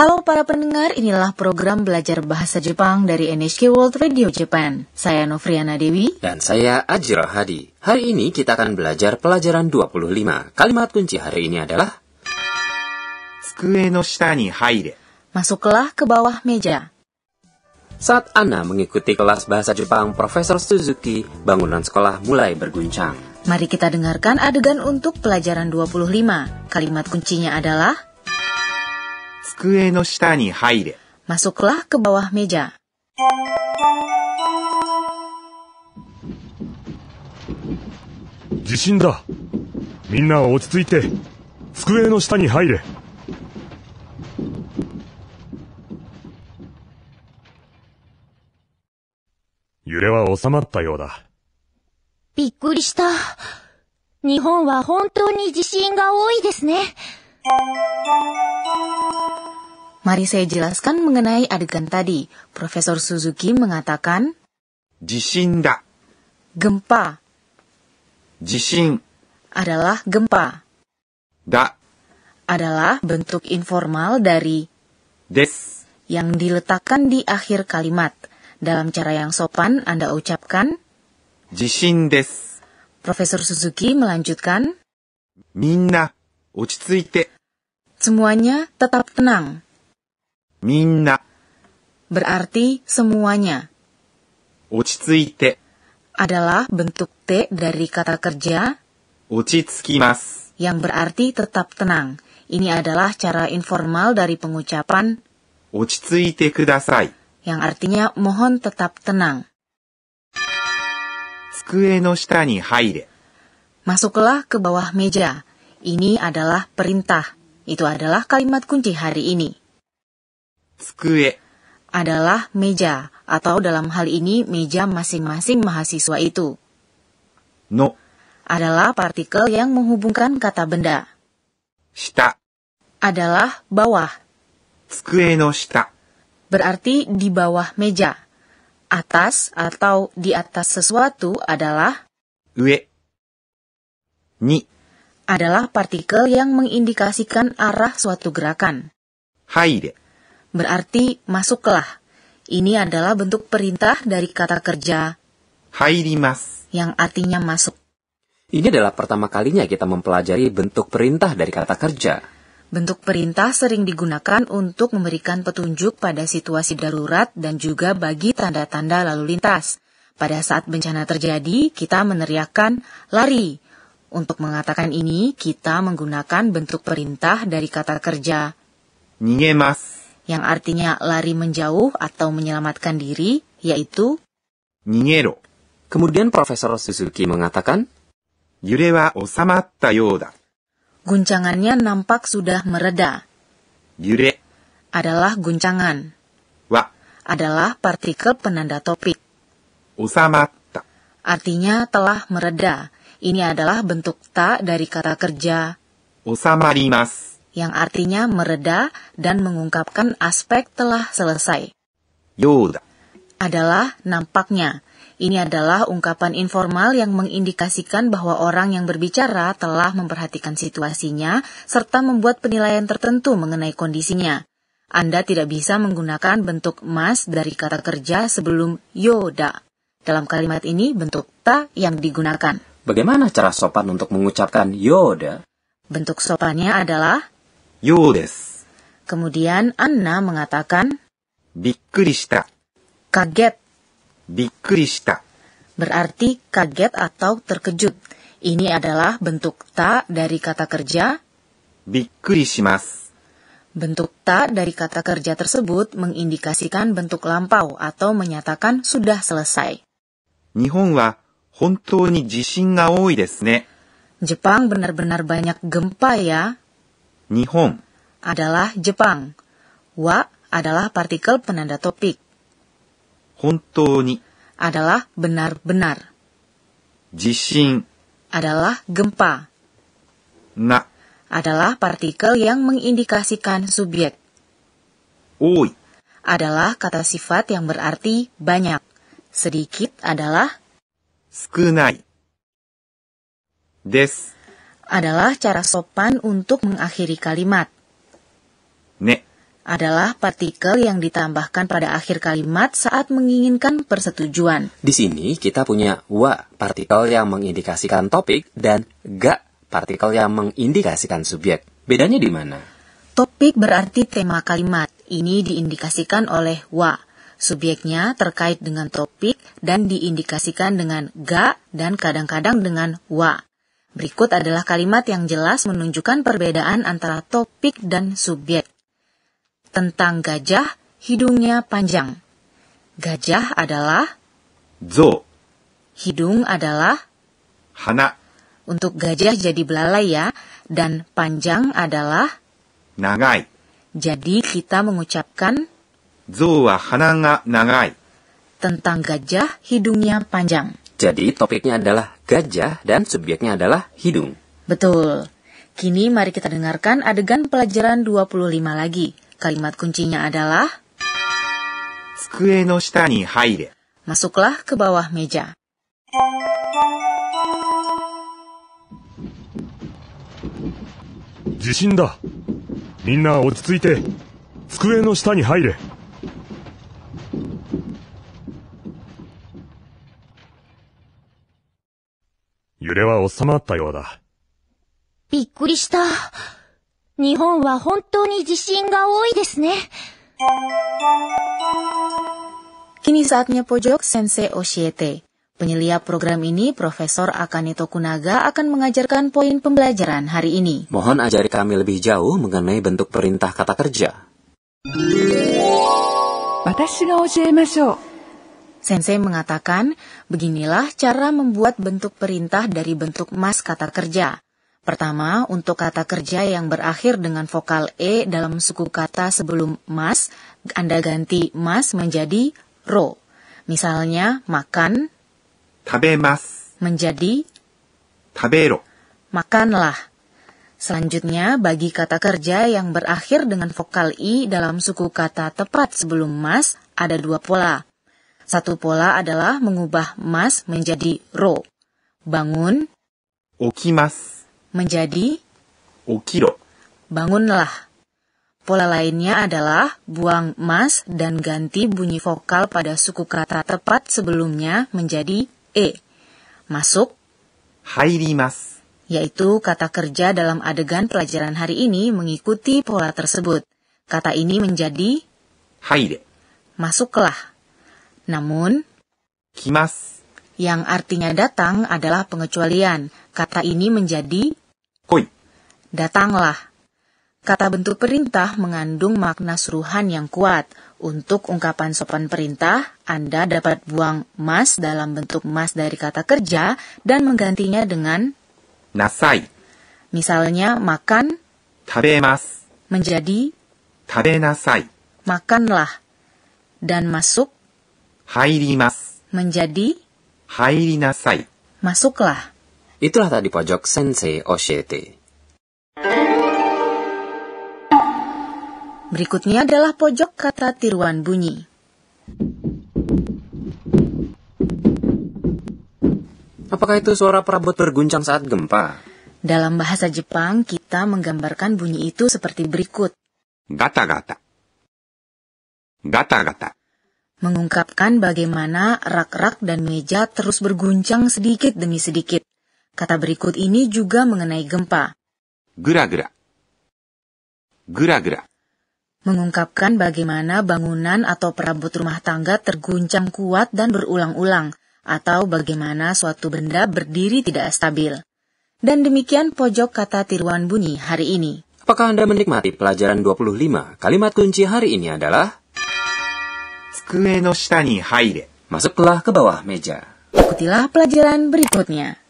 Halo para pendengar, inilah program belajar bahasa Jepang dari NHK World Radio Japan. Saya Novriana Dewi. Dan saya Aji Hadi. Hari ini kita akan belajar pelajaran 25. Kalimat kunci hari ini adalah... Masuklah ke bawah meja. Saat Anna mengikuti kelas bahasa Jepang Profesor Suzuki, bangunan sekolah mulai berguncang. Mari kita dengarkan adegan untuk pelajaran 25. Kalimat kuncinya adalah... 机の下に入れ。Masuklah ke bawah meja. 地震だ。みんな落ち着いて、机の下に入れ。揺れは収まったようだ。びっくりした。日本は本当に地震が多いですね。Mari saya jelaskan mengenai adegan tadi. Profesor Suzuki mengatakan, Jishin da. Gempa. Jishin adalah gempa. Da adalah bentuk informal dari des yang diletakkan di akhir kalimat. Dalam cara yang sopan, Anda ucapkan jishin des. Profesor Suzuki melanjutkan, Minna, ochitsuite. Semuanya tetap tenang minna berarti semuanya. Ochitsuite adalah bentuk te dari kata kerja ochitsukimasu yang berarti tetap tenang. Ini adalah cara informal dari pengucapan ochitsuite kudasai yang artinya mohon tetap tenang. Tsukue no shita ni haire. Masuklah ke bawah meja. Ini adalah perintah. Itu adalah kalimat kunci hari ini adalah meja atau dalam hal ini meja masing-masing mahasiswa itu. No adalah partikel yang menghubungkan kata benda. Shita adalah bawah. Tsukue no shita berarti di bawah meja. Atas atau di atas sesuatu adalah ue. Ni adalah partikel yang mengindikasikan arah suatu gerakan. Haide berarti masuklah. Ini adalah bentuk perintah dari kata kerja hairimas yang artinya masuk. Ini adalah pertama kalinya kita mempelajari bentuk perintah dari kata kerja. Bentuk perintah sering digunakan untuk memberikan petunjuk pada situasi darurat dan juga bagi tanda-tanda lalu lintas. Pada saat bencana terjadi, kita meneriakkan lari. Untuk mengatakan ini, kita menggunakan bentuk perintah dari kata kerja. Nyemas yang artinya lari menjauh atau menyelamatkan diri, yaitu Nyingero. Kemudian Profesor Suzuki mengatakan, Yure wa osamatta yoda. Guncangannya nampak sudah mereda. Yure adalah guncangan. Wa adalah partikel penanda topik. Osamatta artinya telah mereda. Ini adalah bentuk ta dari kata kerja osamarimasu yang artinya mereda dan mengungkapkan aspek telah selesai. Yoda adalah nampaknya. Ini adalah ungkapan informal yang mengindikasikan bahwa orang yang berbicara telah memperhatikan situasinya serta membuat penilaian tertentu mengenai kondisinya. Anda tidak bisa menggunakan bentuk mas dari kata kerja sebelum yoda. Dalam kalimat ini bentuk ta yang digunakan. Bagaimana cara sopan untuk mengucapkan yoda? Bentuk sopannya adalah ようです。Kemudian Anna mengatakan, びっくりした。kaget. びっくりした。Berarti kaget atau terkejut. Ini adalah bentuk ta dari kata kerja びっくりします。Bentuk ta dari kata kerja tersebut mengindikasikan bentuk lampau atau menyatakan sudah selesai. Jepang benar benar-benar banyak gempa ya. Nihon adalah Jepang. Wa adalah partikel penanda topik. Hontoni adalah benar-benar. Jishin adalah gempa. Na adalah partikel yang mengindikasikan subjek. Oi adalah kata sifat yang berarti banyak. Sedikit adalah des adalah cara sopan untuk mengakhiri kalimat. Ne adalah partikel yang ditambahkan pada akhir kalimat saat menginginkan persetujuan. Di sini kita punya wa partikel yang mengindikasikan topik dan ga partikel yang mengindikasikan subjek. Bedanya di mana? Topik berarti tema kalimat. Ini diindikasikan oleh wa. Subjeknya terkait dengan topik dan diindikasikan dengan ga dan kadang-kadang dengan wa. Berikut adalah kalimat yang jelas menunjukkan perbedaan antara topik dan subjek. Tentang gajah, hidungnya panjang. Gajah adalah zo. Hidung adalah hana. Untuk gajah jadi belalai ya, dan panjang adalah nagai. Jadi kita mengucapkan zo wa hana ga nagai. Tentang gajah, hidungnya panjang. Jadi topiknya adalah gajah dan subjeknya adalah hidung. Betul. Kini mari kita dengarkan adegan pelajaran 25 lagi. Kalimat kuncinya adalah Masuklah ke bawah meja. Jishin da. Minna, haire. は収まったようだ。びっくりした。日本は本当に地震が多いですね。Kini saatnya pojok Sensei Oshiete. Penyelia program ini, Profesor Akane Kunaga akan mengajarkan poin pembelajaran hari ini. Mohon ajari kami lebih jauh mengenai bentuk perintah kata kerja. 私が教えましょう。Sensei mengatakan, beginilah cara membuat bentuk perintah dari bentuk mas kata kerja. Pertama, untuk kata kerja yang berakhir dengan vokal E dalam suku kata sebelum mas, Anda ganti mas menjadi ro. Misalnya, makan Tabemasu menjadi tabero. Makanlah. Selanjutnya, bagi kata kerja yang berakhir dengan vokal I dalam suku kata tepat sebelum mas, ada dua pola. Satu pola adalah mengubah mas menjadi ro. Bangun. Okimas. Menjadi. Okiro. Bangunlah. Pola lainnya adalah buang mas dan ganti bunyi vokal pada suku kata tepat sebelumnya menjadi e. Masuk. Hairimas. Yaitu kata kerja dalam adegan pelajaran hari ini mengikuti pola tersebut. Kata ini menjadi haire. Masuklah. Namun, kimas yang artinya datang adalah pengecualian. Kata ini menjadi koi. Datanglah. Kata bentuk perintah mengandung makna suruhan yang kuat. Untuk ungkapan sopan perintah, Anda dapat buang mas dalam bentuk mas dari kata kerja dan menggantinya dengan nasai. Misalnya makan tabemas menjadi tabenasai. Makanlah dan masuk Hairimas. Menjadi Hairinasai. Masuklah. Itulah tadi pojok Sensei Oshiete. Berikutnya adalah pojok kata tiruan bunyi. Apakah itu suara perabot berguncang saat gempa? Dalam bahasa Jepang, kita menggambarkan bunyi itu seperti berikut. Gata-gata. Gata-gata mengungkapkan bagaimana rak-rak dan meja terus berguncang sedikit demi sedikit. Kata berikut ini juga mengenai gempa. Gera-gera. Gera-gera. Mengungkapkan bagaimana bangunan atau perabot rumah tangga terguncang kuat dan berulang-ulang, atau bagaimana suatu benda berdiri tidak stabil. Dan demikian pojok kata tiruan bunyi hari ini. Apakah Anda menikmati pelajaran 25? Kalimat kunci hari ini adalah 机の下に入れ。Masuklah ke bawah meja. Ikutilah pelajaran berikutnya.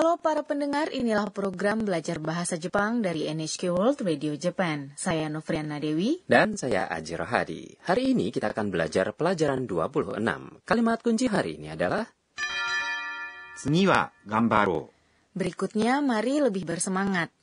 Halo para pendengar, inilah program belajar bahasa Jepang dari NHK World Radio Japan. Saya Novriana Dewi. Dan saya Aji Rohadi. Hari ini kita akan belajar pelajaran 26. Kalimat kunci hari ini adalah... Berikutnya, mari lebih bersemangat.